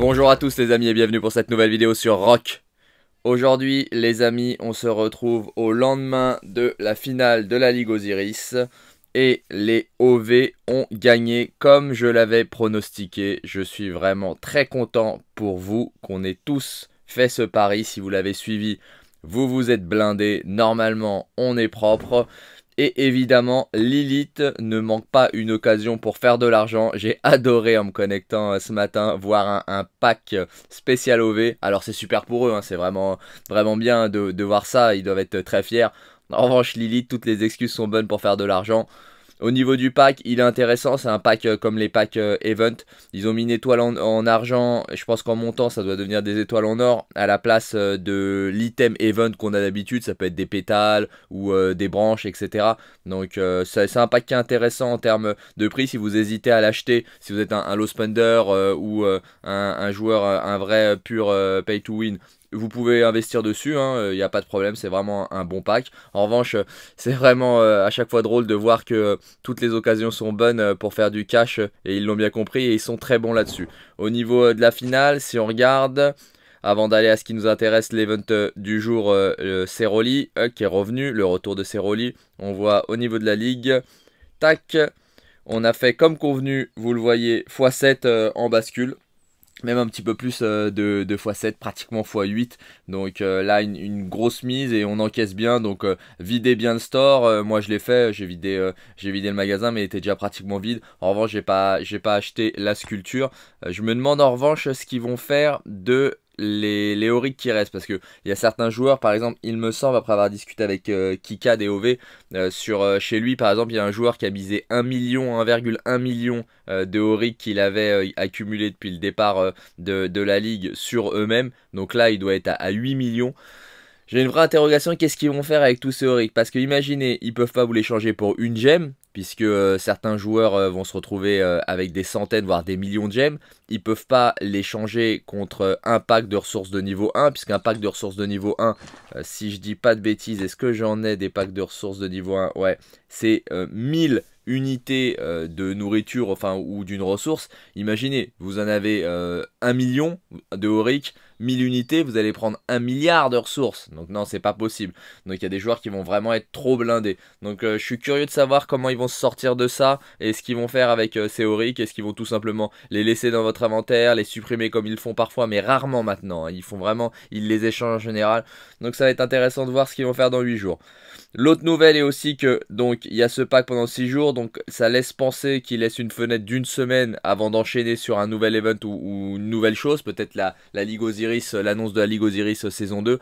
Bonjour à tous les amis et bienvenue pour cette nouvelle vidéo sur Rock. Aujourd'hui les amis, on se retrouve au lendemain de la finale de la Ligue Osiris. Et les OV ont gagné comme je l'avais pronostiqué. Je suis vraiment très content pour vous qu'on ait tous fait ce pari. Si vous l'avez suivi, vous vous êtes blindés, Normalement, on est propre. Et évidemment, Lilith ne manque pas une occasion pour faire de l'argent. J'ai adoré en me connectant euh, ce matin voir un, pack spécial OV. Alors c'est super pour eux, hein. c'est vraiment, vraiment bien de, de voir ça. Ils doivent être très fiers. En revanche, Lilith, toutes les excuses sont bonnes pour faire de l'argent. Au niveau du pack, il est intéressant. C'est un pack euh, comme les packs euh, Event. Ils ont mis une étoile en, argent. Je pense qu'en montant, ça doit devenir des étoiles en or. À la place euh, de l'item Event qu'on a d'habitude. Ça peut être des pétales ou des branches, etc. Donc, c'est un pack qui est intéressant en termes de prix. Si vous hésitez à l'acheter, si vous êtes un, low spender ou un, joueur, un vrai pur pay to win, vous pouvez investir dessus, il hein, n'y euh, a pas de problème, c'est vraiment un bon pack. En revanche, euh, c'est vraiment euh, à chaque fois drôle de voir que toutes les occasions sont bonnes pour faire du cash, et ils l'ont bien compris, et ils sont très bons là-dessus. Au niveau de la finale, si on regarde, avant d'aller à ce qui nous intéresse, l'event du jour, euh, qui est revenu, le retour de Ceroli, on voit au niveau de la ligue, tac, on a fait comme convenu, vous le voyez, x7 en bascule même un petit peu plus euh, de, x7, pratiquement x8. Donc euh, là, une, grosse mise et on encaisse bien. Donc euh, vider videz bien le store. moi, je l'ai fait. J'ai vidé, j'ai vidé le magasin, mais il était déjà pratiquement vide. En revanche, j'ai pas, j'ai pas acheté la sculpture. je me demande en revanche ce qu'ils vont faire de les, les qui restent parce que il y a certains joueurs par exemple il me semble après avoir discuté avec euh, Kika des OV euh, sur euh, chez lui par exemple il y a un joueur qui a misé 1 million 1,1 million de qu'il avait accumulé depuis le départ de, la ligue sur eux-mêmes donc là il doit être à, 8 millions j'ai une vraie interrogation qu'est-ce qu'ils vont faire avec tous ces auriques parce que imaginez ils peuvent pas vous les changer pour une gemme puisque euh, certains joueurs euh, vont se retrouver euh, avec des centaines, voire des millions de gemmes. Ils peuvent pas les changer contre un pack de ressources de niveau 1, puisqu'un pack de ressources de niveau 1, si je dis pas de bêtises, est-ce que j'en ai des packs de ressources de niveau 1 Ouais, c'est 1000 unités de nourriture, enfin, ou d'une ressource. Imaginez, vous en avez un million de auric, 1000 unités, vous allez prendre un milliard de ressources. Donc non, c'est pas possible. Donc il y a des joueurs qui vont vraiment être trop blindés. Donc euh, je suis curieux de savoir comment ils vont se sortir de ça et ce qu'ils vont faire avec euh, Est-ce qu'ils vont tout simplement les laisser dans votre inventaire, les supprimer comme ils font parfois, mais rarement maintenant. Hein. Ils font vraiment, ils les échangent en général. Donc ça va être intéressant de voir ce qu'ils vont faire dans 8 jours. L'autre nouvelle est aussi que donc il y a ce pack pendant 6 jours, donc ça laisse penser qu'il laisse une fenêtre d'une semaine avant d'enchaîner sur un nouvel event ou, une nouvelle chose, peut-être la, la Ligue Osiris l'annonce de la Ligue Osiris euh, saison 2,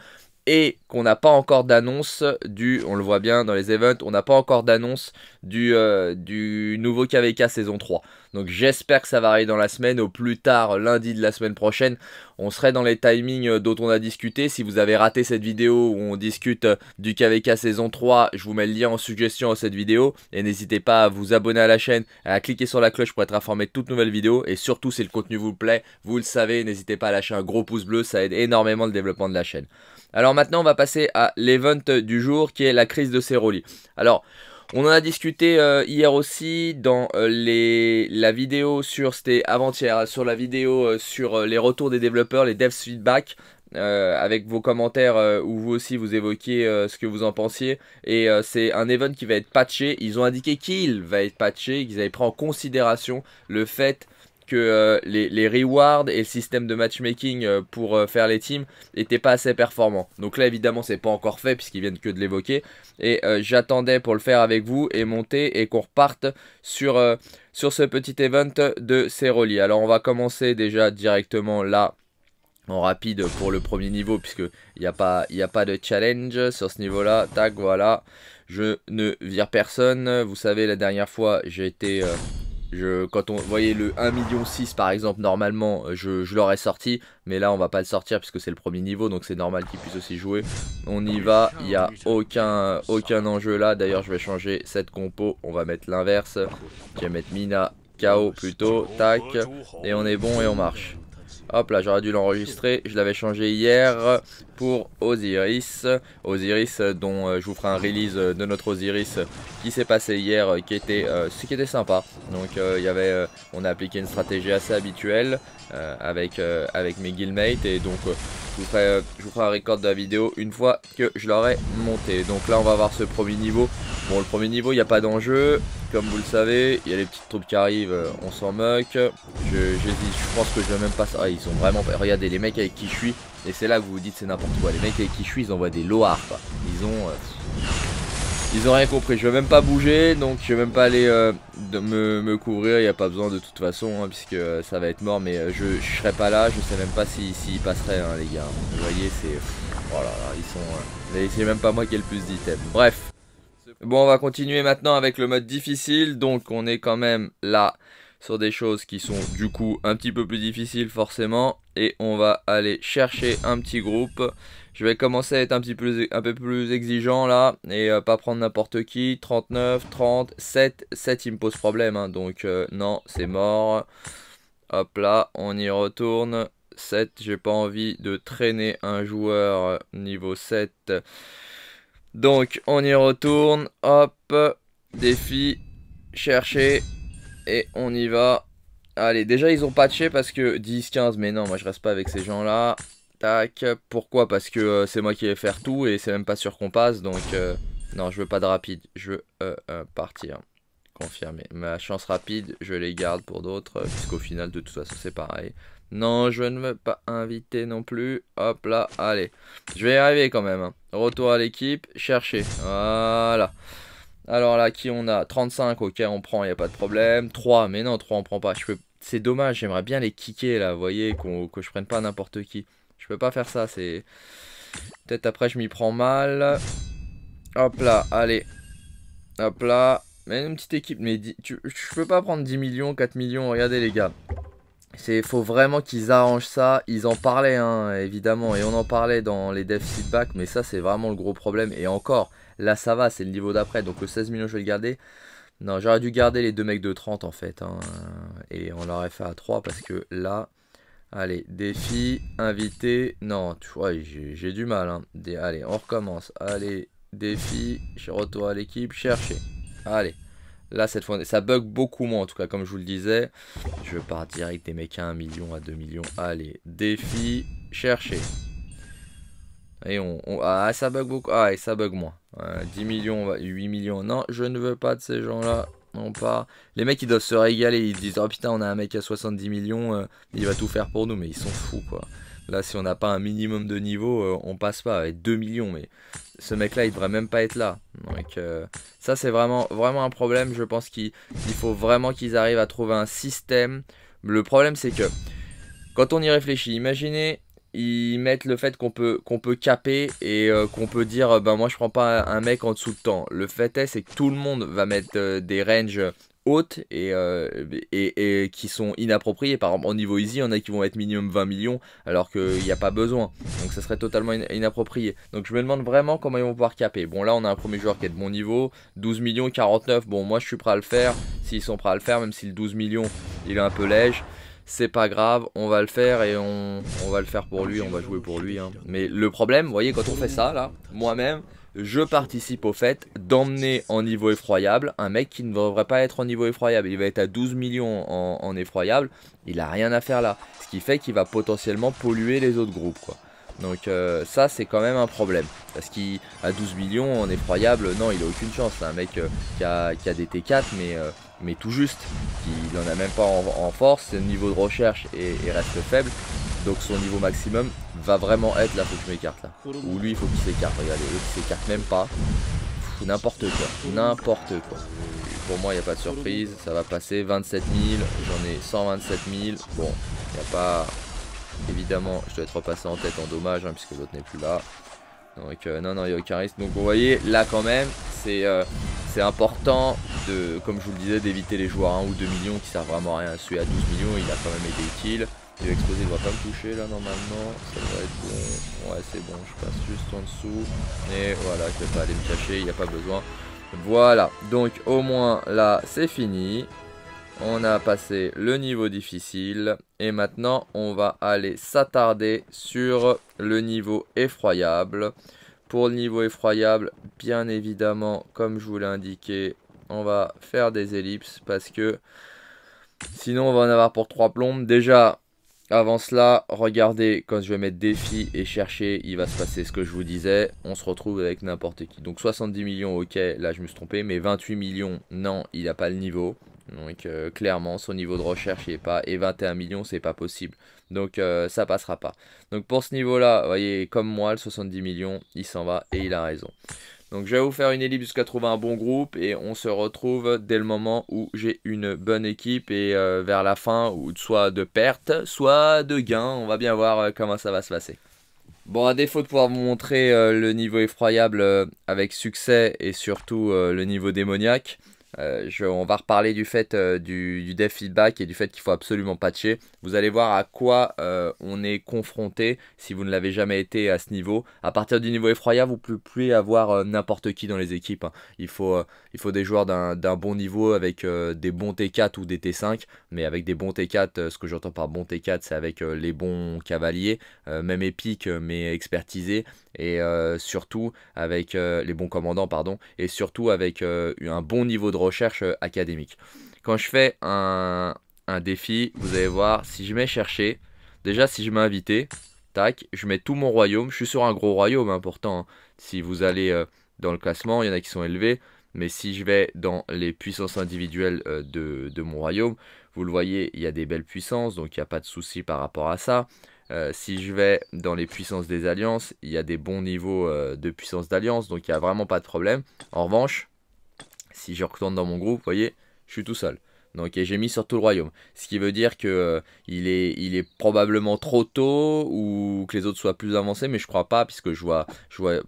et qu'on n'a pas encore d'annonce du, on le voit bien dans les events, on n'a pas encore d'annonce du, euh, du nouveau KVK saison 3. Donc j'espère que ça va arriver dans la semaine, au plus tard lundi de la semaine prochaine. On serait dans les timings euh, dont on a discuté. Si vous avez raté cette vidéo où on discute euh, du KVK saison 3, je vous mets le lien en suggestion à cette vidéo. Et n'hésitez pas à vous abonner à la chaîne, à cliquer sur la cloche pour être informé de toutes nouvelles vidéos. Et surtout si le contenu vous plaît, vous le savez, n'hésitez pas à lâcher un gros pouce bleu, ça aide énormément le développement de la chaîne. Alors maintenant, on va passer à l'event du jour qui est la crise de Ceroli. Alors, on en a discuté euh, hier aussi dans euh, les, la vidéo sur, c'était avant-hier, sur la vidéo euh, sur les retours des développeurs, les devs feedback. avec vos commentaires où vous aussi vous évoquiez ce que vous en pensiez et c'est un event qui va être patché ils ont indiqué qu'il va être patché qu'ils avaient pris en considération le fait que euh, les, les, rewards et le système de matchmaking euh, pour euh, faire les teams n'étaient pas assez performants. Donc là évidemment c'est pas encore fait puisqu'ils viennent que de l'évoquer. Et j'attendais pour le faire avec vous et monter et qu'on reparte sur, sur ce petit event de Ceroli. Alors on va commencer déjà directement là en rapide pour le premier niveau puisque il n'y a, pas, il y a pas de challenge sur ce niveau là tac voilà je ne vire personne vous savez la dernière fois j'ai été je, quand on voyait le 1 million 6 par exemple normalement euh, je, l'aurais sorti mais là on va pas le sortir puisque c'est le premier niveau donc c'est normal qu'il puisse aussi jouer on y va il n'y a aucun aucun enjeu là d'ailleurs je vais changer cette compo on va mettre l'inverse je vais mettre Mina KO plutôt tac et on est bon et on marche Hop là, j'aurais dû l'enregistrer. Je l'avais changé hier pour Osiris. Osiris euh, dont euh, je vous ferai un release euh, de notre Osiris qui s'est passé hier, qui était, ce qui était sympa. Donc il y avait, on a appliqué une stratégie assez habituelle avec, avec mes guildmates et donc je vous ferai un record de la vidéo une fois que je l'aurai monté. Donc là on va voir ce premier niveau Bon, le premier niveau, il n'y a pas d'enjeu. Comme vous le savez, il y a les petites troupes qui arrivent, euh, on s'en moque. je, je, pense que je vais même pas... Ah, ils sont vraiment... Regardez, les mecs avec qui je suis, et c'est là que vous vous dites c'est n'importe quoi. Les mecs avec qui je suis, ils envoient des loars Ils ont... Euh, ils ont rien compris, je vais même pas bouger, donc je vais même pas aller euh, me, couvrir, il n'y a pas besoin de toute façon, hein, puisque ça va être mort, mais je, je serai pas là, je sais même pas s'ils si, passeraient, hein, les gars. Vous voyez, c'est... Voilà, oh ils sont... Euh... C'est même pas moi qui ai le plus d'items Bref, Bon, on va continuer maintenant avec le mode difficile. Donc, on est quand même là sur des choses qui sont du coup un petit peu plus difficiles forcément. Et on va aller chercher un petit groupe. Je vais commencer à être un petit peu, un peu plus exigeant là et euh, pas prendre n'importe qui. 39, 30, 7, 7 il me pose problème. Hein. donc euh, non, c'est mort. Hop là, on y retourne. 7, j'ai pas envie de traîner un joueur euh, niveau 7 donc, on y retourne. Hop. Défi. Chercher. Et on y va. Allez, déjà, ils ont patché parce que 10, 15. Mais non, moi, je reste pas avec ces gens-là. Tac. Pourquoi Parce que euh, c'est moi qui vais faire tout. Et c'est même pas sûr qu'on passe. Donc, euh, non, je veux pas de rapide. Je veux euh, partir. confirmer Ma chance rapide, je les garde pour d'autres. Puisqu'au final, de toute façon, c'est pareil. Non, je ne veux pas inviter non plus. Hop là, allez. Je vais y arriver quand même. Hein. Retour à l'équipe, chercher. Voilà. Alors là, qui on a 35, ok, on prend, il n'y a pas de problème. 3, mais non, 3, on prend pas. C'est dommage, j'aimerais bien les kicker là, vous voyez, que je prenne pas n'importe qui. Je peux pas faire ça, c'est... Peut-être après, je m'y prends mal. Hop là, allez. Hop là. Mais une petite équipe, mais tu... je peux pas prendre 10 millions, 4 millions, regardez les gars. Il faut vraiment qu'ils arrangent ça. Ils en parlaient, hein, évidemment, et on en parlait dans les dev feedback, mais ça, c'est vraiment le gros problème. Et encore, là, ça va, c'est le niveau d'après. Donc, le 16 millions, je vais le garder. Non, j'aurais dû garder les deux mecs de 30, en fait. Hein. et on l'aurait fait à 3, parce que là... Allez, défi, invité... Non, tu vois, j'ai du mal. Hein. allez, on recommence. Allez, défi, je retourne à l'équipe, chercher. Allez. Là, cette fois, ça bug beaucoup moins, en tout cas, comme je vous le disais. Je pars direct des mecs à 1 million, à 2 millions. Allez, défi, chercher. Et on, Ah, ça bug beaucoup. Ah, et ça bug moins. 10 euh, millions, 8 millions. Non, je ne veux pas de ces gens-là. On part. Les mecs, ils doivent se régaler. Ils disent, oh putain, on a un mec à 70 millions. Euh, il va tout faire pour nous. Mais ils sont fous, quoi. Là, si on n'a pas un minimum de niveau, euh, on passe pas. avec 2 millions, mais ce mec-là, il devrait même pas être là. Donc euh, ça, c'est vraiment, vraiment un problème. Je pense qu'il faut vraiment qu'ils arrivent à trouver un système. Le problème, c'est que quand on y réfléchit, imaginez... Ils mettent le fait qu'on peut, qu'on peut caper et euh, qu'on peut dire ben moi je prends pas un mec en dessous de temps. Le fait est c'est que tout le monde va mettre des ranges euh, et, et, qui sont inappropriés. Par exemple, au niveau easy, il y en a qui vont être minimum 20 millions alors qu'il n'y a pas besoin. Donc ça serait totalement inapproprié. Donc je me demande vraiment comment ils vont pouvoir caper. Bon là, on a un premier joueur qui est de bon niveau, 12 millions 49. Bon, moi je suis prêt à le faire. S'ils sont prêts à le faire, même si le 12 millions, il est un peu léger c'est pas grave, on va le faire et on, on, va le faire pour lui, on va jouer pour lui. Hein. Mais le problème, vous voyez, quand on fait ça, là, moi-même, je participe au fait d'emmener en niveau effroyable un mec qui ne devrait pas être en niveau effroyable. Il va être à 12 millions en, effroyable, il a rien à faire là. Ce qui fait qu'il va potentiellement polluer les autres groupes Donc euh, ça c'est quand même un problème. Parce qu'à 12 millions en effroyable, non il a aucune chance. C'est un mec euh, qui, a, des T4 mais, euh, mais tout juste. Il n'en a même pas en, force, le niveau de recherche et reste faible. Donc son niveau maximum va vraiment être là, faut que je m'écarte là. Ou lui, il faut qu'il s'écarte, regardez, eux il s'écarte même pas. N'importe quoi, n'importe quoi. Pour moi, il n'y a pas de surprise, ça va passer 27 000, j'en ai 127 000. Bon, il n'y a pas... Évidemment, je dois être repassé en tête en dommage, hein, puisque l'autre n'est plus là. Donc euh, non, non, il n'y a aucun risque. Donc vous voyez, là quand même, c'est euh, important, de, comme je vous le disais, d'éviter les joueurs 1 ou 2 millions qui servent vraiment à rien. Celui à 12 millions, il a quand même été utile. Il va exploser, il va pas me toucher là normalement. Ça va être bon. Ouais, c'est bon, je passe juste en dessous. Et voilà, je vais pas aller me cacher, il n'y a pas besoin. Voilà, donc au moins là, c'est fini. On a passé le niveau difficile. Et maintenant, on va aller s'attarder sur le niveau effroyable. Pour le niveau effroyable, bien évidemment, comme je vous l'ai indiqué, on va faire des ellipses parce que sinon on va en avoir pour 3 plombes. Déjà, avant cela, regardez, quand je vais mettre défi et chercher, il va se passer ce que je vous disais. On se retrouve avec n'importe qui. Donc 70 millions, ok, là je me suis trompé. Mais 28 millions, non, il n'a pas le niveau. Donc euh, clairement, son niveau de recherche il est pas. Et 21 millions, c'est pas possible. Donc euh, ça passera pas. Donc pour ce niveau-là, vous voyez, comme moi, le 70 millions, il s'en va et il a raison. Donc je vais vous faire une ellipse jusqu'à trouver un bon groupe et on se retrouve dès le moment où j'ai une bonne équipe et euh, vers la fin, ou soit de perte, soit de gain. On va bien voir euh, comment ça va se passer. Bon, à défaut de pouvoir vous montrer euh, le niveau effroyable avec succès et surtout le niveau démoniaque, euh, on va reparler du fait euh, du, du, feedback et du fait qu'il faut absolument patcher. Vous allez voir à quoi euh, on est confronté si vous ne l'avez jamais été à ce niveau. À partir du niveau effroyable, vous pouvez plus avoir n'importe qui dans les équipes. Hein. Il, faut, il faut des joueurs d'un bon niveau avec des bons T4 ou des T5, mais avec des bons T4, ce que j'entends par bons T4, c'est avec les bons cavaliers, même épiques mais expertisés, et euh, surtout avec euh, les bons commandants pardon et surtout avec euh, un bon niveau de recherche académique. Quand je fais un, un, défi, vous allez voir si je mets chercher, déjà si je mets invité, tac, je mets tout mon royaume, je suis sur un gros royaume important hein, pourtant. Hein. Si vous allez dans le classement, il y en a qui sont élevés, mais si je vais dans les puissances individuelles de, de mon royaume, vous le voyez, il y a des belles puissances, donc il n'y a pas de souci par rapport à ça. Euh, si je vais dans les puissances des alliances, il y a des bons niveaux euh, de puissance d'alliance, donc il n'y a vraiment pas de problème. En revanche, si je retourne dans mon groupe, vous voyez, je suis tout seul. Donc j'ai mis sur tout le royaume. Ce qui veut dire que euh, il, est, probablement trop tôt ou que les autres soient plus avancés, mais je crois pas, puisque je vois,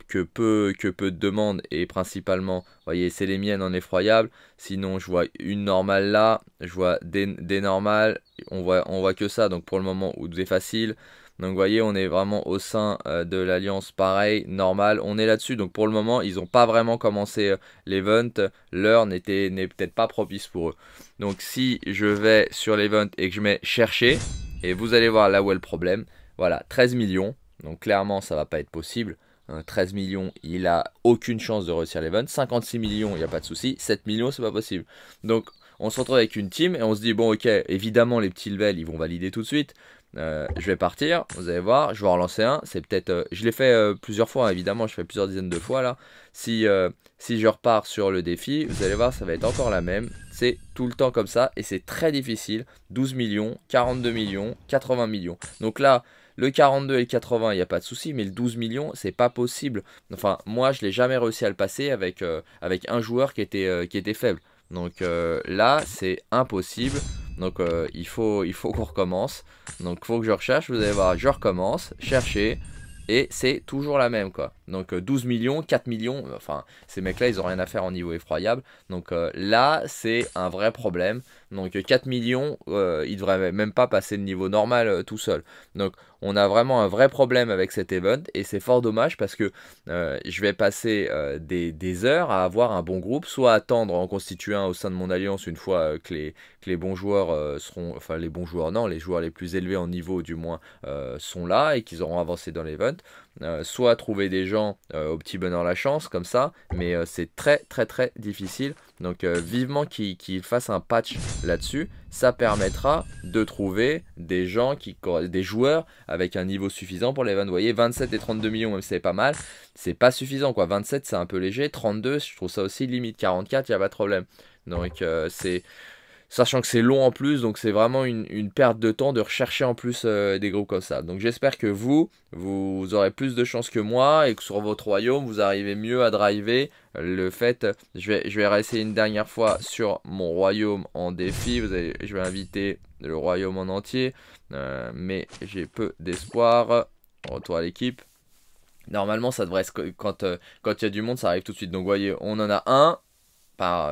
que, peu, de demandes, et principalement, vous voyez, c'est les miennes en effroyable. Sinon, je vois une normale là, je vois des, normales, on voit, voit que ça, donc pour le moment, tout est facile donc vous voyez, on est vraiment au sein euh, de l'alliance pareil, normal. On est là-dessus. Donc pour le moment, ils n'ont pas vraiment commencé les euh, l'event. L'heure n'est peut-être pas propice pour eux. Donc si je vais sur l'event et que je mets chercher, et vous allez voir là où est le problème. Voilà, 13 millions. Donc clairement, ça va pas être possible. 13 hein, millions, il a aucune chance de réussir l'event. 56 millions, il n'y a pas de souci. 7 millions, c'est pas possible. Donc on se retrouve avec une team et on se dit bon ok évidemment les petits levels ils vont valider tout de suite euh, je vais partir, vous allez voir, je vais relancer un. C'est peut-être, euh, je l'ai fait euh, plusieurs fois, hein, évidemment, je fais plusieurs dizaines de fois là. Si, si je repars sur le défi, vous allez voir, ça va être encore la même. C'est tout le temps comme ça et c'est très difficile. 12 millions, 42 millions, 80 millions. Donc là, le 42 et le 80, il n'y a pas de souci, mais le 12 millions, c'est pas possible. Enfin, moi, je l'ai jamais réussi à le passer avec, avec un joueur qui était, qui était faible. Donc là, c'est impossible. Donc euh, il faut, il faut qu'on recommence. Donc il faut que je recherche, vous allez voir, je recommence, chercher, et c'est toujours la même quoi. Donc 12 euh, millions, 4 millions, euh, enfin ces mecs-là, ils ont rien à faire en niveau effroyable. Donc euh, là, c'est un vrai problème. Donc 4 millions, ils ils devraient même pas passer le niveau normal tout seul. Donc on a vraiment un vrai problème avec cet event et c'est fort dommage parce que je vais passer des, heures à avoir un bon groupe, soit attendre en constituant au sein de mon alliance une fois que les, que, les, bons joueurs seront, enfin les bons joueurs non, les joueurs les plus élevés en niveau du moins sont là et qu'ils auront avancé dans l'event euh, soit trouver des gens euh, au petit bonheur la chance, comme ça, mais euh, c'est très très très difficile. Donc vivement qu'ils fassent un patch là-dessus, ça permettra de trouver des gens, qui, des joueurs avec un niveau suffisant pour les Vous voyez, 27 et 32 millions, même c'est pas mal, c'est pas suffisant quoi. 27 c'est un peu léger, 32 je trouve ça aussi limite, 44 il n'y a pas de problème. Donc c'est sachant que c'est long en plus, donc c'est vraiment une, perte de temps de rechercher en plus euh, des groupes comme ça. Donc j'espère que vous, vous aurez plus de chance que moi et que sur votre royaume, vous arrivez mieux à driver. Le fait, je vais, je vais réessayer une dernière fois sur mon royaume en défi. je vais inviter le royaume en entier, euh, mais j'ai peu d'espoir. Retour à l'équipe. Normalement, ça devrait euh, quand il y a du monde, ça arrive tout de suite. Donc, vous voyez, on en a un,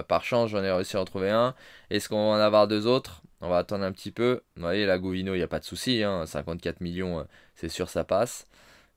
par, chance, j'en ai réussi à en trouver un. Est-ce qu'on va en avoir deux autres On va attendre un petit peu. Vous voyez, la Gouvino, il n'y a pas de souci. 54 hein. millions, euh, c'est sûr, ça passe.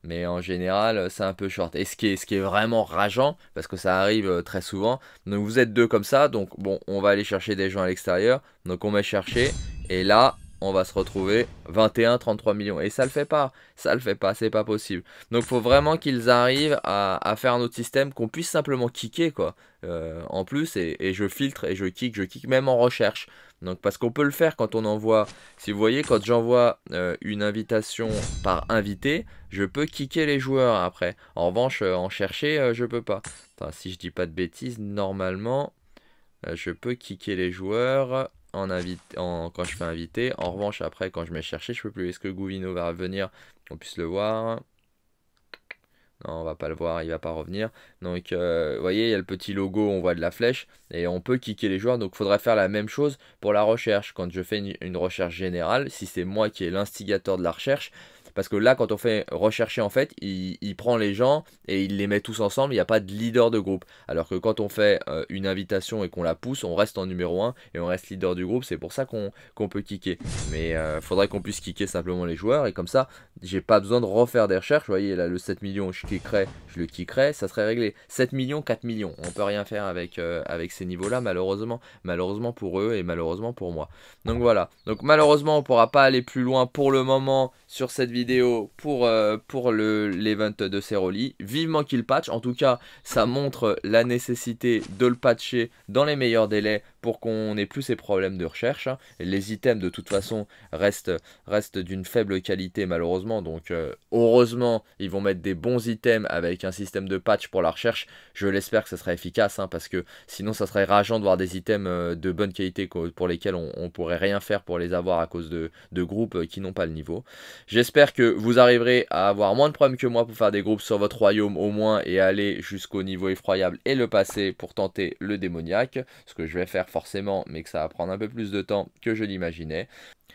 Mais en général, euh, c'est un peu short. Et ce qui, est, ce qui est vraiment rageant, parce que ça arrive euh, très souvent. Donc vous êtes deux comme ça. Donc bon, on va aller chercher des gens à l'extérieur. Donc on va chercher. Et là, on va se retrouver 21, 33 millions. Et ça le fait pas, ça le fait pas, c'est pas possible. Donc faut vraiment qu'ils arrivent à, faire un autre système qu'on puisse simplement kicker quoi. Euh, en plus, et, je filtre et je kick, je kick même en recherche. Donc parce qu'on peut le faire quand on envoie, si vous voyez, quand j'envoie euh, une invitation par invité, je peux kicker les joueurs après. En revanche, euh, en chercher, je peux pas. Enfin si je dis pas de bêtises, normalement, je peux kicker les joueurs en quand je fais inviter. En revanche, après, quand je mets chercher, je peux plus. Est-ce que Gouvino va revenir On puisse le voir. Non, on va pas le voir, il va pas revenir. Donc, euh, vous voyez, il y a le petit logo, on voit de la flèche, et on peut kicker les joueurs. Donc, il faudrait faire la même chose pour la recherche. Quand je fais une recherche générale, si c'est moi qui est l'instigateur de la recherche, parce que là, quand on fait rechercher, en fait, il, prend les gens et il les met tous ensemble. Il n'y a pas de leader de groupe. Alors que quand on fait euh, une invitation et qu'on la pousse, on reste en numéro 1 et on reste leader du groupe. C'est pour ça qu'on peut kicker. Mais il euh, faudrait qu'on puisse kicker simplement les joueurs. Et comme ça, j'ai pas besoin de refaire des recherches. Vous voyez, là, le 7 millions, je kickerais, je le kickerais, ça serait réglé. 7 millions, 4 millions. On peut rien faire avec, euh, avec ces niveaux-là, malheureusement. Malheureusement pour eux et malheureusement pour moi. Donc voilà. Donc malheureusement, on pourra pas aller plus loin pour le moment sur cette vidéo vidéo pour, euh, l'event de Ceroli. Vivement qu'il patch. En tout cas, ça montre la nécessité de le patcher dans les meilleurs délais pour qu'on ait plus ces problèmes de recherche. Hein. Les items de toute façon restent, restent d'une faible qualité malheureusement, donc euh, heureusement ils vont mettre des bons items avec un système de patch pour la recherche. Je l'espère que ça sera efficace hein, parce que sinon ça serait rageant de voir des items euh, de bonne qualité pour lesquels on, on pourrait rien faire pour les avoir à cause de, de groupes euh, qui n'ont pas le niveau. J'espère que vous arriverez à avoir moins de problèmes que moi pour faire des groupes sur votre royaume au moins et aller jusqu'au niveau effroyable et le passer pour tenter le démoniaque, ce que je vais faire forcément, mais que ça va prendre un peu plus de temps que je l'imaginais.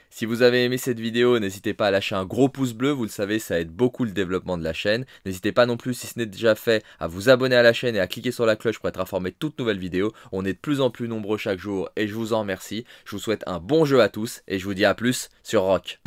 Si vous avez aimé cette vidéo, n'hésitez pas à lâcher un gros pouce bleu, vous le savez, ça aide beaucoup le développement de la chaîne. N'hésitez pas non plus, si ce n'est déjà fait, à vous abonner à la chaîne et à cliquer sur la cloche pour être informé de toutes nouvelles vidéos. On est de plus en plus nombreux chaque jour et je vous en remercie. Je vous souhaite un bon jeu à tous et je vous dis à plus sur Rock.